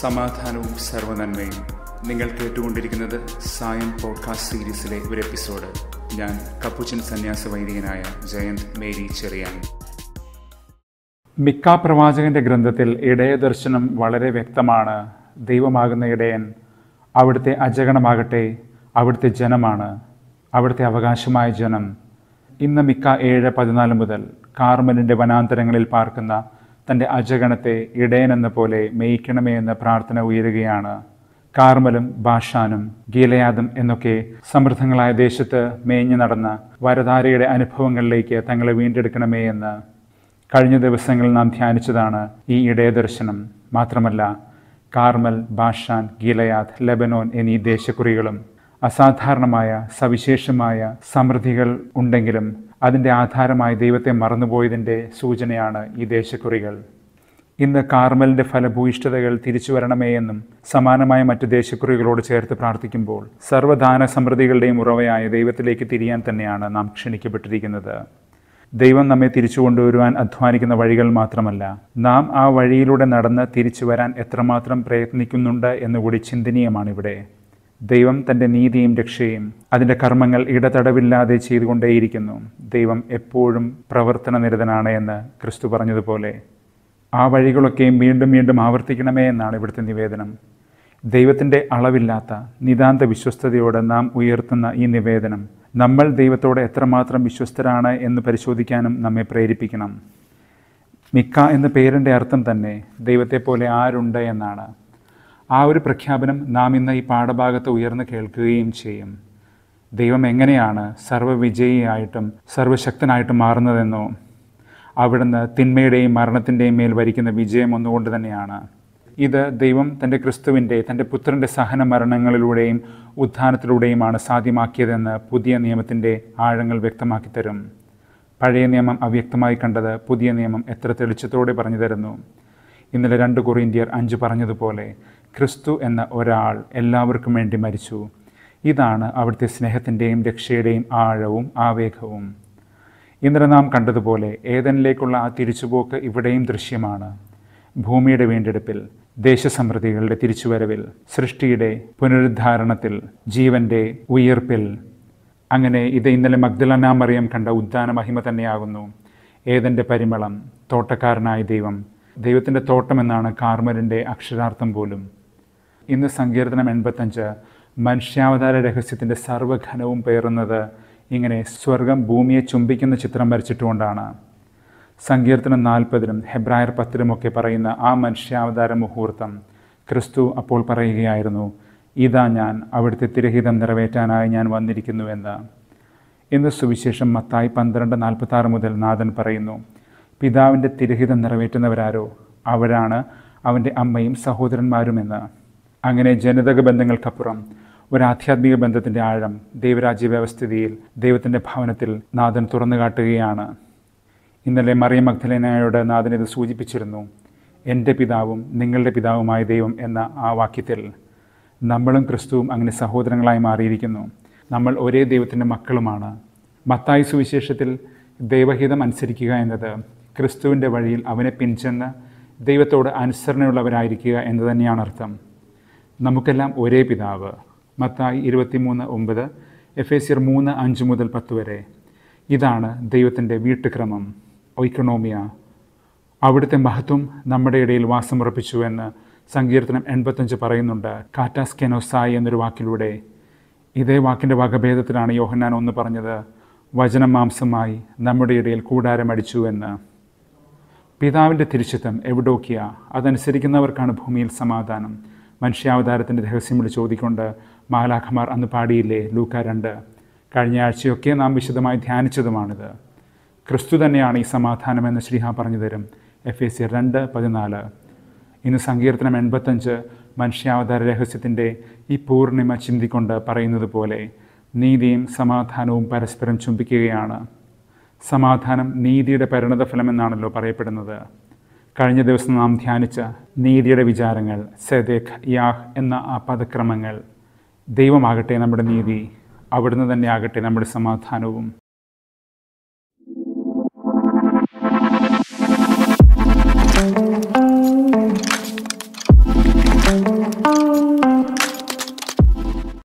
സമാധാനവും സർവനന്മയും നിങ്ങൾ കേട്ടുകൊണ്ടിരിക്കുന്നത് സായം പോഡ്കാസ്റ്റ് സീരീസിലെ ഒരു എപ്പിസോഡ് ഞാൻ കപ്പുച്ചൻ സന്യാസ വൈദികനായ ജയന്ത് മേരി ചെറിയാൻ മിക്ക പ്രവാചകന്റെ ഗ്രന്ഥത്തിൽ ഇടയ ദർശനം വളരെ വ്യക്തമാണ് ദൈവമാകുന്ന ഇടയൻ അവിടുത്തെ അജഗണമാകട്ടെ അവിടുത്തെ ജനമാണ് അവിടുത്തെ അവകാശമായ ജനം ഇന്ന് മിക്ക ഏഴ് പതിനാല് മുതൽ കാർമലിൻ്റെ വനാന്തരങ്ങളിൽ പാർക്കുന്ന തൻ്റെ അജഗണത്തെ ഇടയനെന്ന പോലെ മേയിക്കണമേ എന്ന പ്രാർത്ഥന ഉയരുകയാണ് കാർമലും ബാഷാനും ഗീലയാദും എന്നൊക്കെ സമൃദ്ധങ്ങളായ ദേശത്ത് മേഞ്ഞു നടന്ന വരധാരയുടെ അനുഭവങ്ങളിലേക്ക് തങ്ങളെ വീണ്ടെടുക്കണമേ എന്ന് കഴിഞ്ഞ ദിവസങ്ങളിൽ നാം ധ്യാനിച്ചതാണ് ഈ ഇടയദർശനം മാത്രമല്ല കാർമൽ ബാഷാൻ ഗീലയാദ് ലെബനോൻ എന്നീ ദേശക്കുറികളും അസാധാരണമായ സവിശേഷമായ സമൃദ്ധികൾ ഉണ്ടെങ്കിലും അതിൻ്റെ ആധാരമായി ദൈവത്തെ മറന്നുപോയതിൻ്റെ സൂചനയാണ് ഈ ദേശക്കുറികൾ ഇന്ന് കാർമലിൻ്റെ ഫലഭൂയിഷ്ഠതകൾ തിരിച്ചു വരണമേ എന്നും സമാനമായ മറ്റു ദേശക്കുറികളോട് ചേർത്ത് പ്രാർത്ഥിക്കുമ്പോൾ സർവ്വദാന സമൃദ്ധികളുടെയും ഉറവയായ ദൈവത്തിലേക്ക് തിരിയാൻ തന്നെയാണ് നാം ക്ഷണിക്കപ്പെട്ടിരിക്കുന്നത് ദൈവം നമ്മെ തിരിച്ചു കൊണ്ടുവരുവാൻ അധ്വാനിക്കുന്ന വഴികൾ മാത്രമല്ല നാം ആ വഴിയിലൂടെ നടന്ന് തിരിച്ചു വരാൻ എത്രമാത്രം പ്രയത്നിക്കുന്നുണ്ട് എന്നുകൂടി ചിന്തനീയമാണിവിടെ ദൈവം തൻ്റെ നീതിയും രക്ഷയും അതിൻ്റെ കർമ്മങ്ങൾ ഇടതടവില്ലാതെ ചെയ്തുകൊണ്ടേയിരിക്കുന്നു ദൈവം എപ്പോഴും പ്രവർത്തന നിരതനാണ് എന്ന് ക്രിസ്തു പറഞ്ഞതുപോലെ ആ വഴികളൊക്കെയും വീണ്ടും വീണ്ടും ആവർത്തിക്കണമേ എന്നാണ് ഇവിടുത്തെ നിവേദനം ദൈവത്തിൻ്റെ അളവില്ലാത്ത നിതാന്ത വിശ്വസ്തയോടെ നാം ഉയർത്തുന്ന ഈ നിവേദനം നമ്മൾ ദൈവത്തോടെ എത്രമാത്രം വിശ്വസ്തരാണ് എന്ന് പരിശോധിക്കാനും നമ്മെ പ്രേരിപ്പിക്കണം മിക്ക എന്ന പേരിൻ്റെ അർത്ഥം തന്നെ ദൈവത്തെ പോലെ ആരുണ്ട് എന്നാണ് ആ ഒരു പ്രഖ്യാപനം നാം ഇന്ന് ഈ പാഠഭാഗത്ത് ഉയർന്ന് കേൾക്കുകയും ചെയ്യും ദൈവം എങ്ങനെയാണ് സർവ്വവിജയിയായിട്ടും സർവശക്തനായിട്ടും മാറുന്നതെന്നോ അവിടുന്ന് തിന്മയുടെയും മരണത്തിൻ്റെയും മേൽ വരിക്കുന്ന വിജയം ഒന്നുകൊണ്ട് തന്നെയാണ് ഇത് ദൈവം തൻ്റെ ക്രിസ്തുവിൻ്റെ തൻ്റെ പുത്രൻ്റെ സഹന മരണങ്ങളിലൂടെയും ഉത്ഥാനത്തിലൂടെയുമാണ് സാധ്യമാക്കിയതെന്ന് പുതിയ നിയമത്തിൻ്റെ ആഴങ്ങൾ വ്യക്തമാക്കി തരും പഴയ നിയമം അവ്യക്തമായി കണ്ടത് പുതിയ നിയമം എത്ര തെളിച്ചത്തോടെ പറഞ്ഞു തരുന്നു ഇന്നലെ രണ്ട് കൊറിയന്ത്യർ അഞ്ച് പറഞ്ഞതുപോലെ ക്രിസ്തു എന്ന ഒരാൾ എല്ലാവർക്കും വേണ്ടി മരിച്ചു ഇതാണ് അവിടുത്തെ സ്നേഹത്തിൻ്റെയും രക്ഷയുടെയും ആഴവും ആവേഗവും ഇന്നലെ നാം കണ്ടതുപോലെ ഏതനിലേക്കുള്ള ആ തിരിച്ചുപോക്ക് ഇവിടെയും ദൃശ്യമാണ് ഭൂമിയുടെ വീണ്ടെടുപ്പിൽ ദേശസമൃദ്ധികളുടെ തിരിച്ചുവരവിൽ സൃഷ്ടിയുടെ പുനരുദ്ധാരണത്തിൽ ജീവൻ്റെ ഉയർപ്പിൽ അങ്ങനെ ഇത് ഇന്നലെ മഗ്ദലന മറിയം കണ്ട ഉദ്ധാന മഹിമ തന്നെയാകുന്നു ഏതൻ്റെ പരിമളം തോട്ടക്കാരനായ ദൈവം ദൈവത്തിൻ്റെ തോട്ടമെന്നാണ് കാർമലിൻ്റെ അക്ഷരാർത്ഥം പോലും ഇന്ന് സങ്കീർത്തനം എൺപത്തഞ്ച് മനുഷ്യാവതാര രഹസ്യത്തിൻ്റെ സർവ്വഘനവും പേറുന്നത് ഇങ്ങനെ സ്വർഗം ഭൂമിയെ ചുംബിക്കുന്ന ചിത്രം വരച്ചിട്ടുകൊണ്ടാണ് സങ്കീർത്തനം നാൽപ്പതിലും ഹെബ്രായർ പത്തിലുമൊക്കെ പറയുന്ന ആ മനുഷ്യാവതാര മുഹൂർത്തം ക്രിസ്തു അപ്പോൾ പറയുകയായിരുന്നു ഇതാ ഞാൻ അവിടുത്തെ തിരഹിതം നിറവേറ്റാനായി ഞാൻ വന്നിരിക്കുന്നു എന്ന് ഇന്ന് സുവിശേഷം മത്തായി പന്ത്രണ്ട് ആറ് മുതൽ നാഥൻ പറയുന്നു പിതാവിൻ്റെ തിരഹിതം നിറവേറ്റുന്നവരാരോ അവരാണ് അവൻ്റെ അമ്മയും സഹോദരന്മാരുമെന്ന് അങ്ങനെ ജനിതക ബന്ധങ്ങൾക്കപ്പുറം ഒരു ആധ്യാത്മിക ബന്ധത്തിൻ്റെ ആഴം ദൈവരാജ്യ വ്യവസ്ഥിതിയിൽ ദൈവത്തിൻ്റെ ഭവനത്തിൽ നാഥൻ തുറന്നു കാട്ടുകയാണ് ഇന്നലെ മറിയ മഗ്ധലേനയോട് നാഥൻ ഇത് സൂചിപ്പിച്ചിരുന്നു എൻ്റെ പിതാവും നിങ്ങളുടെ പിതാവുമായ ദൈവം എന്ന ആ വാക്യത്തിൽ നമ്മളും ക്രിസ്തുവും അങ്ങനെ സഹോദരങ്ങളായി മാറിയിരിക്കുന്നു നമ്മൾ ഒരേ ദൈവത്തിൻ്റെ മക്കളുമാണ് മത്തായി സുവിശേഷത്തിൽ ദൈവഹിതം അനുസരിക്കുക എന്നത് ക്രിസ്തുവിൻ്റെ വഴിയിൽ അവനെ പിൻചെന്ന് ദൈവത്തോട് അനുസരണയുള്ളവരായിരിക്കുക എന്ന് തന്നെയാണ് അർത്ഥം നമുക്കെല്ലാം ഒരേ പിതാവ് മത്തായി ഇരുപത്തിമൂന്ന് ഒമ്പത് എഫ് എ സിർ മൂന്ന് അഞ്ച് മുതൽ പത്ത് വരെ ഇതാണ് ദൈവത്തിൻ്റെ വീട്ടുക്രമം ഒക്കണോമിയ അവിടുത്തെ മഹത്വം നമ്മുടെ ഇടയിൽ വാസമുറപ്പിച്ചു എന്ന് സങ്കീർത്തനം എൺപത്തഞ്ച് പറയുന്നുണ്ട് കാറ്റാസ്കെനോസായി എന്നൊരു വാക്കിലൂടെ ഇതേ വാക്കിൻ്റെ വകഭേദത്തിലാണ് യോഹന്നാൻ ഒന്ന് പറഞ്ഞത് വചനം മാംസമായി നമ്മുടെ ഇടയിൽ കൂടാരമടിച്ചു എന്ന് പിതാവിൻ്റെ തിരിച്ചിത്തം എവിടോക്കിയ അതനുസരിക്കുന്നവർക്കാണ് ഭൂമിയിൽ സമാധാനം മനുഷ്യാവതാരത്തിൻ്റെ രഹസ്യം വിളി ചോദിക്കൊണ്ട് മാലാഖമാർ അന്ന് പാടിയില്ലേ ലൂക്ക രണ്ട് കഴിഞ്ഞ ആഴ്ചയൊക്കെ നാം വിശദമായി ധ്യാനിച്ചതുമാണിത് ക്രിസ്തു തന്നെയാണ് ഈ സമാധാനമെന്ന് ശ്രീഹ പറഞ്ഞു തരും എഫ് എ സി രണ്ട് പതിനാല് ഇന്ന് സങ്കീർത്തനം എൺപത്തഞ്ച് മനുഷ്യാവതാര രഹസ്യത്തിൻ്റെ ഈ പൂർണിമ ചിന്തിക്കൊണ്ട് പറയുന്നത് പോലെ നീതിയും സമാധാനവും പരസ്പരം ചുംബിക്കുകയാണ് സമാധാനം നീതിയുടെ പരിണതഫലമെന്നാണല്ലോ പറയപ്പെടുന്നത് കഴിഞ്ഞ ദിവസം നാം ധ്യാനിച്ച നീതിയുടെ വിചാരങ്ങൾ സെദേഖ് യാഹ് എന്ന ആ പദക്രമങ്ങൾ ദൈവമാകട്ടെ നമ്മുടെ നീതി അവിടുന്ന് തന്നെ ആകട്ടെ നമ്മുടെ സമാധാനവും thank you